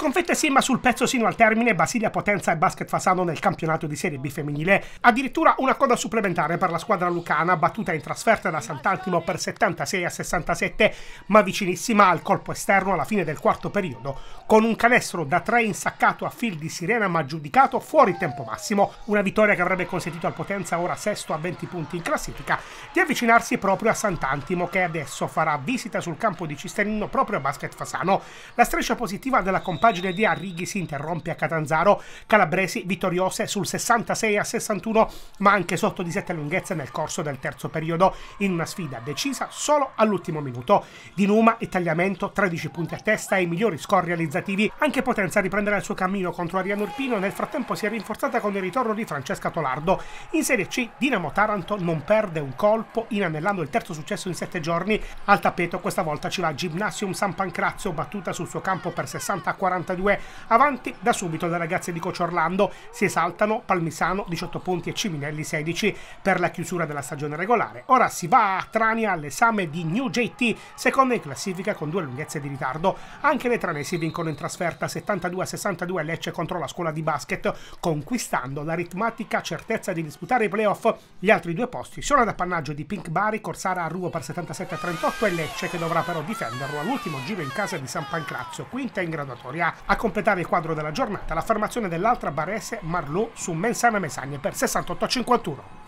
Sconfette Sima sul pezzo sino al termine, Basilia Potenza e Basket Fasano nel campionato di Serie B femminile. Addirittura una coda supplementare per la squadra lucana, battuta in trasferta da Sant'Altimo per 76 a 67, ma vicinissima al colpo esterno alla fine del quarto periodo, con un canestro da 3 insaccato a fil di Sirena ma giudicato fuori tempo massimo. Una vittoria che avrebbe consentito al Potenza, ora sesto a 20 punti in classifica, di avvicinarsi proprio a Sant'Antimo, che adesso farà visita sul campo di Cisternino proprio a Basket Fasano. La striscia positiva della compagna pagine di Arrighi si interrompe a Catanzaro, Calabresi vittoriose sul 66 a 61 ma anche sotto di 7 lunghezze nel corso del terzo periodo in una sfida decisa solo all'ultimo minuto. Di Numa e Tagliamento 13 punti a testa e i migliori score realizzativi, anche Potenza riprenderà il suo cammino contro Ariano Urpino nel frattempo si è rinforzata con il ritorno di Francesca Tolardo. In Serie C Dinamo Taranto non perde un colpo inanellando il terzo successo in 7 giorni al tappeto questa volta ci va Gymnasium San Pancrazio battuta sul suo campo per 60 a 40 42 avanti da subito le ragazze di Coach Orlando. Si esaltano Palmisano 18 punti e Ciminelli 16 per la chiusura della stagione regolare. Ora si va a Trani all'esame di New JT, seconda in classifica con due lunghezze di ritardo. Anche le tranesi vincono in trasferta 72 62 Lecce contro la scuola di basket, conquistando la ritmatica certezza di disputare i playoff. Gli altri due posti sono ad appannaggio di Pink Bari, Corsara a Ruo per 77 38 e Lecce che dovrà però difenderlo all'ultimo giro in casa di San Pancrazio, quinta in graduatoria vittoria. A completare il quadro della giornata la formazione dell'altra barese Marlot su Mensana Mesagne per 68-51.